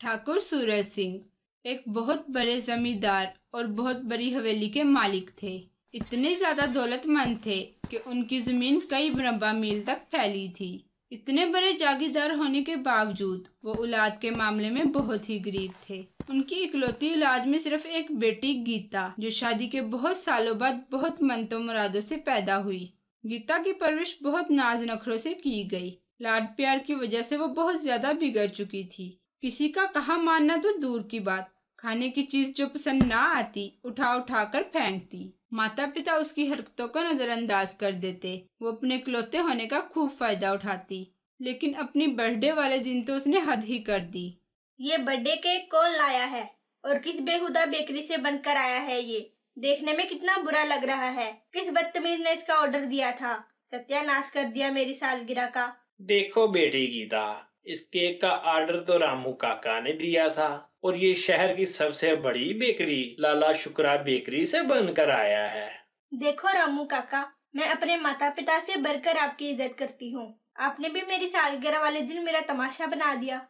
ठाकुर सूरज सिंह एक बहुत बड़े जमींदार और बहुत बड़ी हवेली के मालिक थे इतने ज्यादा दौलतमंद थे कि उनकी जमीन कई मरबा मील तक फैली थी इतने बड़े जागीरदार होने के बावजूद वो औलाद के मामले में बहुत ही गरीब थे उनकी इकलौती औलाद में सिर्फ एक बेटी गीता जो शादी के बहुत सालों बाद बहुत मन तो मुरादों से पैदा हुई गीता की परवरिश बहुत नाज नखरों से की गई लाड प्यार की वजह से वो बहुत ज्यादा बिगड़ चुकी थी किसी का कहा मानना तो दूर की बात खाने की चीज जो पसंद ना आती उठा उठा कर फेंकती माता पिता उसकी हरकतों को नजरअंदाज कर देते वो अपने इकलौते होने का खूब फायदा उठाती लेकिन अपनी बर्थडे वाले दिन तो उसने हद ही कर दी ये बर्थडे केक कौन लाया है और किस बेहुदा बेकरी से बनकर आया है ये देखने में कितना बुरा लग रहा है किस बदतमीज ने इसका ऑर्डर दिया था सत्यानाश कर दिया मेरी सालगिरह का देखो बेटी गीता इस केक का ऑर्डर तो रामू काका ने दिया था और ये शहर की सबसे बड़ी बेकरी लाला शुक्रा बेकरी से बनकर आया है देखो रामू काका मैं अपने माता पिता से बढ़कर आपकी इज्जत करती हूँ आपने भी मेरी सालगिरह वाले दिन मेरा तमाशा बना दिया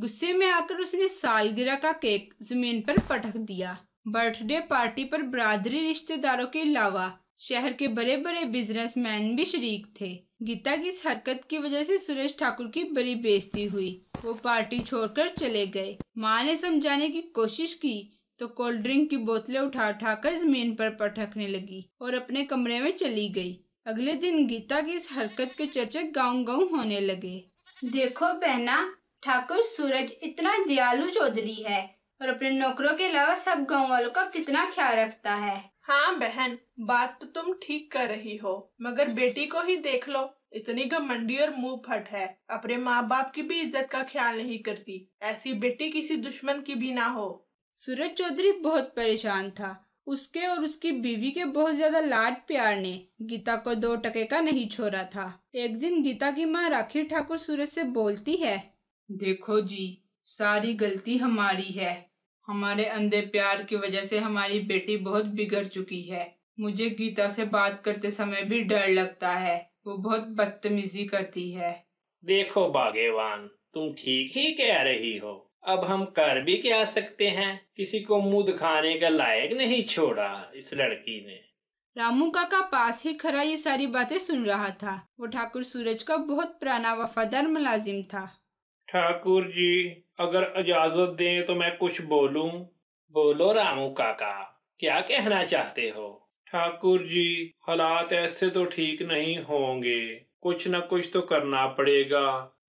गुस्से में आकर उसने सालगिरह का केक जमीन पर पटक दिया बर्थडे पार्टी पर बरादरी रिश्तेदारों के अलावा शहर के बड़े बड़े बिजनेसमैन भी शरीक थे गीता की इस हरकत की वजह से सुरेश ठाकुर की बड़ी बेइज्जती हुई वो पार्टी छोड़कर चले गए माँ ने समझाने की कोशिश की तो कोल्ड ड्रिंक की बोतलें उठा उठाकर जमीन पर पटकने लगी और अपने कमरे में चली गई अगले दिन गीता की इस हरकत के चर्चे गाँव गाँव होने लगे देखो बहना ठाकुर सूरज इतना दयालु चौधरी है और अपने नौकरों के अलावा सब गांव वालों का कितना ख्याल रखता है हाँ बहन बात तो तुम ठीक कर रही हो मगर बेटी को ही देख लो इतनी घमंडी और मुंह फट है अपने माँ बाप की भी इज्जत का ख्याल नहीं करती ऐसी बेटी किसी दुश्मन की भी ना हो सूरज चौधरी बहुत परेशान था उसके और उसकी बीवी के बहुत ज्यादा लाड प्यार ने गीता को दो टके का नहीं छोड़ा था एक दिन गीता की माँ राखी ठाकुर सूरज से बोलती है देखो जी सारी गलती हमारी है हमारे अंधे प्यार की वजह से हमारी बेटी बहुत बिगड़ चुकी है मुझे गीता से बात करते समय भी डर लगता है वो बहुत बदतमीजी करती है देखो बागेवान तुम ठीक ही कह रही हो अब हम कर भी क्या सकते हैं किसी को मुंह दिखाने का लायक नहीं छोड़ा इस लड़की ने रामू काका पास ही खड़ा ये सारी बातें सुन रहा था वो ठाकुर सूरज का बहुत पुराना वफादार मुलाजिम था ठाकुर जी अगर इजाजत दें तो मैं कुछ बोलूं बोलो रामू काका क्या कहना चाहते हो ठाकुर जी हालात ऐसे तो ठीक नहीं होंगे कुछ न कुछ तो करना पड़ेगा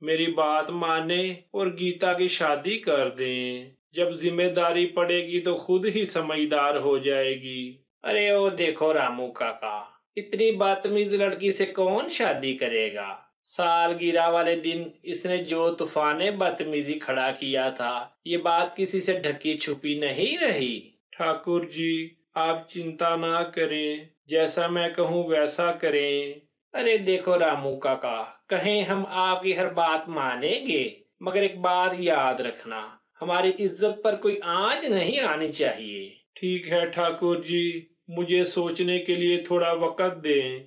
मेरी बात माने और गीता की शादी कर दें जब जिम्मेदारी पड़ेगी तो खुद ही समझदार हो जाएगी अरे ओ देखो रामू काका इतनी बदतमीज लड़की से कौन शादी करेगा सालगिरह वाले दिन इसने जो तूफान बदतमीजी खड़ा किया था ये बात किसी से ढकी छुपी नहीं रही ठाकुर जी आप चिंता ना करें जैसा मैं कहूँ वैसा करें अरे देखो रामू काका कहें हम आपकी हर बात मानेंगे मगर एक बात याद रखना हमारी इज्जत पर कोई आंच नहीं आनी चाहिए ठीक है ठाकुर जी मुझे सोचने के लिए थोड़ा वक्त दें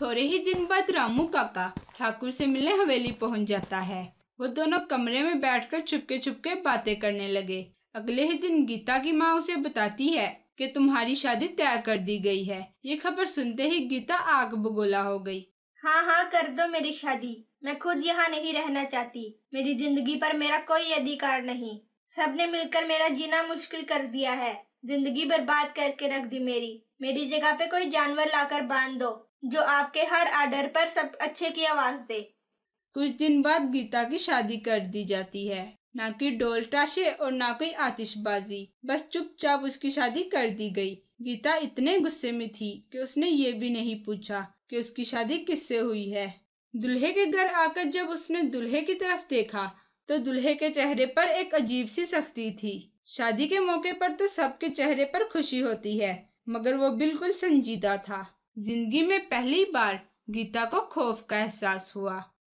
थोड़े ही दिन बाद रामू काका ठाकुर से मिलने हवेली पहुंच जाता है वो दोनों कमरे में बैठकर छुपके छुपके बातें करने लगे अगले ही दिन गीता की माँ उसे बताती है कि तुम्हारी शादी तय कर दी गई है ये खबर सुनते ही गीता आग बगोला हो गई हाँ हाँ कर दो मेरी शादी मैं खुद यहाँ नहीं रहना चाहती मेरी जिंदगी पर मेरा कोई अधिकार नहीं सबने मिलकर मेरा जीना मुश्किल कर दिया है जिंदगी बर्बाद करके रख दी मेरी मेरी जगह पे कोई जानवर लाकर बांध दो जो आपके हर आर्डर पर सब अच्छे की आवाज दे कुछ दिन बाद गीता की शादी कर दी जाती है ना कि डोल टाशे और ना कोई आतिशबाजी बस चुपचाप उसकी शादी कर दी गई गीता इतने गुस्से में थी कि उसने ये भी नहीं पूछा कि उसकी शादी किससे हुई है दुल्हे के घर आकर जब उसने दुल्हे की तरफ देखा तो दुल्हे के चेहरे पर एक अजीब सी सख्ती थी शादी के मौके पर तो सबके चेहरे पर खुशी होती है मगर वो बिल्कुल संजीदा था जिंदगी में पहली बार गीता को खौफ का एहसास हुआ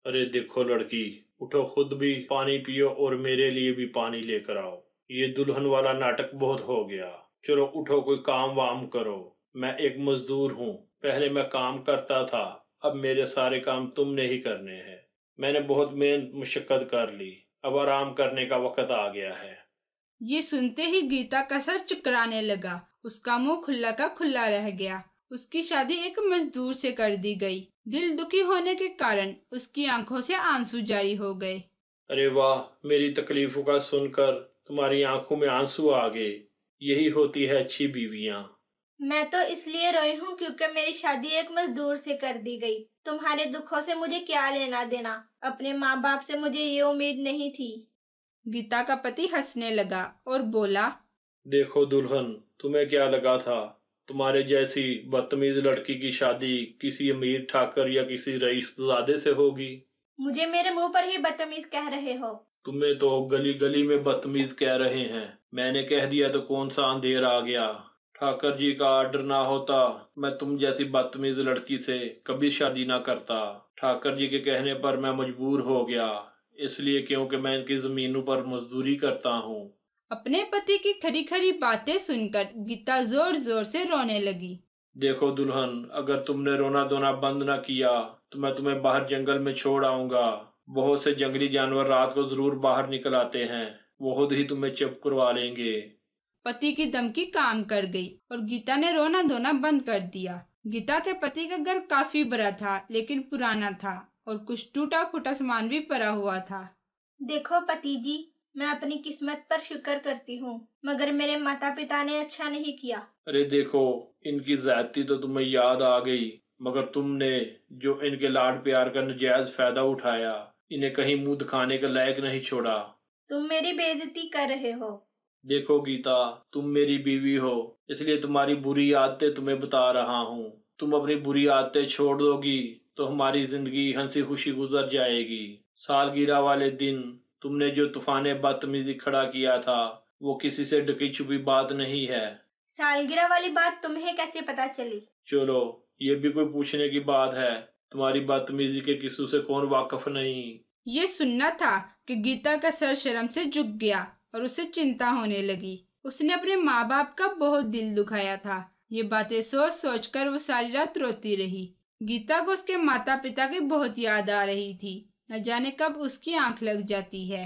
अरे देखो लड़की उठो खुद भी पानी पियो और मेरे लिए भी पानी लेकर आओ ये दुल्हन वाला नाटक बहुत हो गया चलो उठो कोई काम वाम करो मैं एक मजदूर हूँ पहले मैं काम करता था अब मेरे सारे काम तुमने ही करने हैं मैंने बहुत मेहनत मुशक्कत कर ली अब आराम करने का वक्त आ गया है ये सुनते ही गीता का सर चुकराने लगा उसका मुंह खुला का खुला रह गया उसकी शादी एक मजदूर से कर दी गई दिल दुखी होने के कारण उसकी आंखों से आंसू जारी हो गए अरे वाह मेरी तकलीफों का सुनकर तुम्हारी आंखों में आंसू आ गए यही होती है अच्छी बीविया मैं तो इसलिए रोई हूँ क्योंकि मेरी शादी एक मजदूर से कर दी गई तुम्हारे दुखों से मुझे क्या लेना देना अपने माँ बाप से मुझे ये उम्मीद नहीं थी गीता का पति हंसने लगा और बोला देखो दुल्हन तुम्हें क्या लगा था तुम्हारे जैसी बदतमीज लड़की की शादी किसी अमीर ठाकर या किसी जादे से होगी मुझे मेरे मुंह पर ही बदतमीज कह रहे हो तुम्हें तो गली गली में बदतमीज कह रहे हैं मैंने कह दिया तो कौन सा अंधेर आ गया ठाकर जी का आर्डर ना होता मैं तुम जैसी बदतमीज लड़की से कभी शादी ना करता ठाकर जी के कहने पर मैं मजबूर हो गया इसलिए क्योंकि मैं इनकी ज़मीनों पर मजदूरी करता हूँ अपने पति की खरी खरी बातें सुनकर गीता जोर जोर से रोने लगी देखो दुल्हन अगर तुमने रोना धोना बंद न किया तो मैं तुम्हें बाहर जंगल में छोड़ आऊंगा बहुत से जंगली जानवर रात को जरूर बाहर निकल आते हैं वो खुद ही तुम्हें चुप करवा लेंगे पति की धमकी काम कर गई और गीता ने रोना धोना बंद कर दिया गीता के पति का घर काफी बड़ा था लेकिन पुराना था और कुछ टूटा फूटा सामान भी पड़ा हुआ था देखो पति जी मैं अपनी किस्मत पर शुक्र करती हूँ मगर मेरे माता पिता ने अच्छा नहीं किया अरे देखो इनकी ज्यादती तो तुम्हें याद आ गई मगर तुमने जो इनके लाड प्यार का नजायज फायदा उठाया इन्हें कहीं मुंह दिखाने के लायक नहीं छोड़ा तुम मेरी बेजती कर रहे हो देखो गीता तुम मेरी बीवी हो इसलिए तुम्हारी बुरी आदतें तुम्हें बता रहा हूँ तुम अपनी बुरी आदतें छोड़ दोगी तो हमारी जिंदगी हंसी खुशी गुजर जाएगी सालगिरह वाले दिन तुमने जो तूफान बदतमीजी खड़ा किया था वो किसी से ढकी छुपी बात नहीं है सालगिरह वाली बात तुम्हें कैसे पता चली चलो ये भी कोई पूछने की बात है तुम्हारी बदतमीजी के किस्सू से कौन वाकफ नहीं ये सुनना था कि गीता का सर शर्म से झुक गया और उसे चिंता होने लगी उसने अपने माँ बाप का बहुत दिल दुखाया था ये बातें सोच सोच कर वो सारी रात रोती रही गीता को उसके माता पिता की बहुत याद आ रही थी न जाने कब उसकी आंख लग जाती है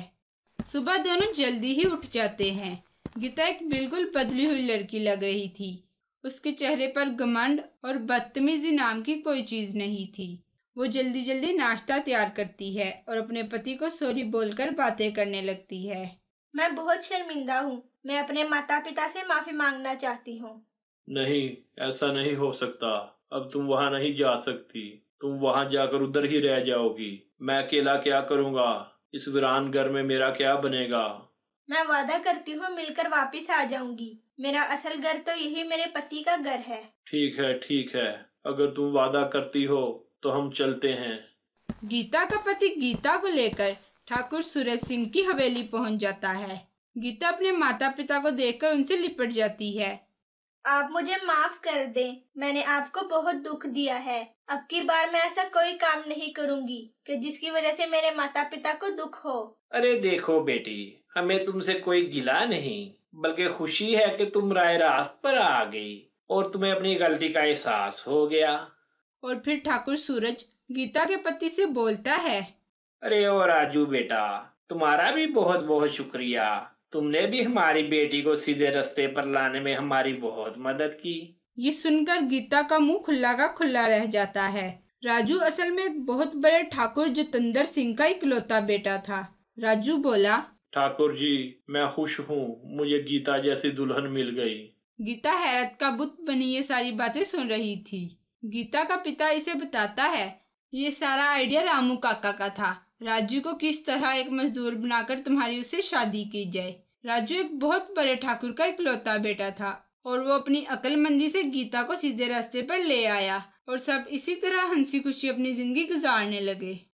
सुबह दोनों जल्दी ही उठ जाते हैं गीता एक बिल्कुल बदली हुई लड़की लग रही थी उसके चेहरे पर घमंड और बदतमीजी नाम की कोई चीज नहीं थी वो जल्दी जल्दी नाश्ता तैयार करती है और अपने पति को सॉरी बोलकर बातें करने लगती है मैं बहुत शर्मिंदा हूँ मैं अपने माता पिता से माफी मांगना चाहती हूँ नहीं ऐसा नहीं हो सकता अब तुम वहाँ नहीं जा सकती तुम वहाँ जाकर उधर ही रह जाओगी मैं अकेला क्या करूँगा इस वीरान घर में मेरा क्या बनेगा मैं वादा करती हूँ मिलकर वापस आ जाऊंगी मेरा असल घर तो यही मेरे पति का घर है ठीक है ठीक है अगर तुम वादा करती हो तो हम चलते हैं गीता का पति गीता को लेकर ठाकुर सूरज सिंह की हवेली पहुंच जाता है गीता अपने माता पिता को देखकर उनसे लिपट जाती है आप मुझे माफ कर दें मैंने आपको बहुत दुख दिया है अब की बार मैं ऐसा कोई काम नहीं करूंगी कि जिसकी वजह से मेरे माता पिता को दुख हो अरे देखो बेटी हमें तुमसे कोई गिला नहीं बल्कि खुशी है कि तुम राय रास्त पर आ गई और तुम्हें अपनी गलती का एहसास हो गया और फिर ठाकुर सूरज गीता के पति से बोलता है अरे ओ राजू बेटा तुम्हारा भी बहुत बहुत शुक्रिया तुमने भी हमारी बेटी को सीधे रास्ते पर लाने में हमारी बहुत मदद की ये सुनकर गीता का मुंह खुला का खुला रह जाता है राजू असल में एक बहुत बड़े ठाकुर जितेंद्र सिंह का इकलौता बेटा था राजू बोला ठाकुर जी मैं खुश हूँ मुझे गीता जैसी दुल्हन मिल गई गीता हैरत का बुत बनी ये सारी बातें सुन रही थी गीता का पिता इसे बताता है ये सारा आइडिया रामू काका का था राजू को किस तरह एक मजदूर बनाकर तुम्हारी उससे शादी की जाए राजू एक बहुत बड़े ठाकुर का इकलौता बेटा था और वो अपनी अकलमंदी से गीता को सीधे रास्ते पर ले आया और सब इसी तरह हंसी खुशी अपनी जिंदगी गुजारने लगे